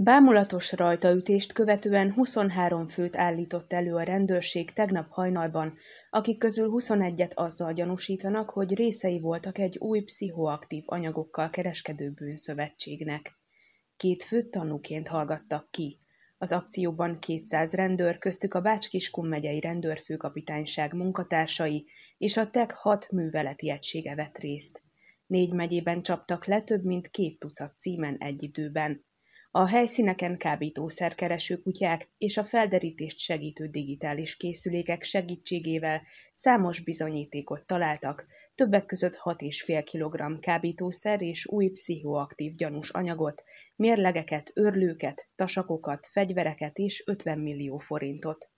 Bámulatos rajtaütést követően 23 főt állított elő a rendőrség tegnap hajnalban, akik közül 21-et azzal gyanúsítanak, hogy részei voltak egy új pszichoaktív anyagokkal kereskedő bűnszövetségnek. Két főt tanúként hallgattak ki. Az akcióban 200 rendőr, köztük a Bács-Kiskun megyei rendőrfőkapitányság munkatársai és a TEK 6 műveleti egysége vett részt. Négy megyében csaptak le több mint két tucat címen egy időben – a helyszíneken kábítószerkereső kutyák és a felderítést segítő digitális készülékek segítségével számos bizonyítékot találtak, többek között 6,5 kg kábítószer és új pszichoaktív gyanús anyagot, mérlegeket, örlőket, tasakokat, fegyvereket és 50 millió forintot.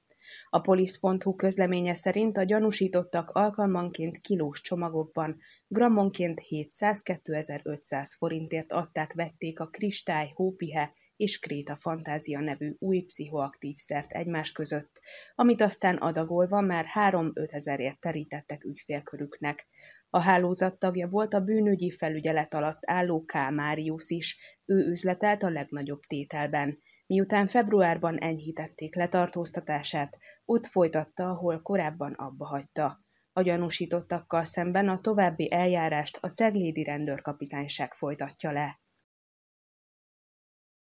A polisz.hu közleménye szerint a gyanúsítottak alkalmanként kilós csomagokban grammonként 700-2500 forintért adták-vették a kristály, hópihe és Kréta Fantázia nevű új pszichoaktív szert egymás között, amit aztán adagolva már 3-5 ezerért terítettek ügyfélkörüknek. A hálózat tagja volt a bűnügyi felügyelet alatt álló K. Máriusz is, ő üzletelt a legnagyobb tételben. Miután februárban enyhítették letartóztatását, ott folytatta, ahol korábban abba hagyta. A gyanúsítottakkal szemben a további eljárást a ceglédi rendőrkapitányság folytatja le.